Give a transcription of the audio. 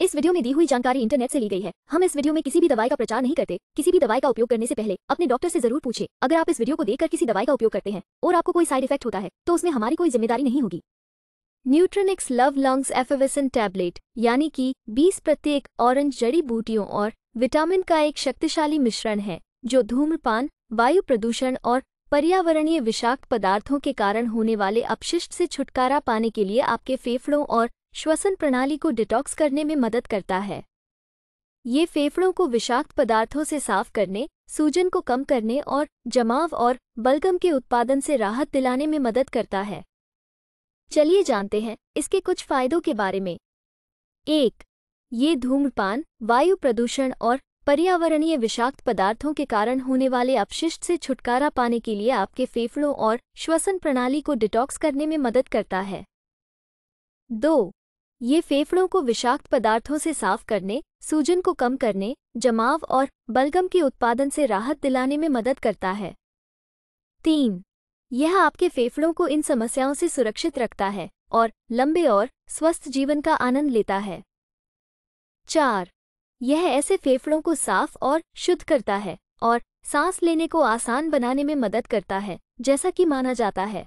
इस वीडियो में दी हुई जानकारी इंटरनेट से ली गई है हम इस वीडियो में किसी भी दवाई का प्रचार नहीं करते किसी भी दवाई का उपयोग करने से पहले अपने डॉक्टर से जरूर पूछे अगर आप इस वीडियो को देखकर किसी दवाई का उपयोग करते हैं और आपको कोई साइड इफेक्ट होता है तो उसमें हमारी कोई जिम्मेदारी नहीं होगी Nutronics love lungs effervescent tablet यानी कि बीस प्रत्येक ऑरेंज जड़ी बूटियों और विटामिन का एक शक्तिशाली मिश्रण है जो धूम्रपान वायु प्रदूषण और पर्यावरणीय विषाक्त पदार्थों के कारण होने वाले अपशिष्ट से छुटकारा पाने के लिए आपके फेफड़ों और श्वसन प्रणाली को डिटॉक्स करने में मदद करता है ये फेफड़ों को विषाक्त पदार्थों से साफ करने सूजन को कम करने और जमाव और बलगम के उत्पादन से राहत दिलाने में मदद करता है चलिए जानते हैं इसके कुछ फायदों के बारे में एक ये धूम्रपान वायु प्रदूषण और पर्यावरणीय विषाक्त पदार्थों के कारण होने वाले अपशिष्ट से छुटकारा पाने के लिए आपके फेफड़ों और श्वसन प्रणाली को डिटॉक्स करने में मदद करता है दो ये फेफड़ों को विषाक्त पदार्थों से साफ करने सूजन को कम करने जमाव और बलगम के उत्पादन से राहत दिलाने में मदद करता है तीन यह आपके फेफड़ों को इन समस्याओं से सुरक्षित रखता है और लंबे और स्वस्थ जीवन का आनंद लेता है चार यह ऐसे फेफड़ों को साफ और शुद्ध करता है और सांस लेने को आसान बनाने में मदद करता है जैसा कि माना जाता है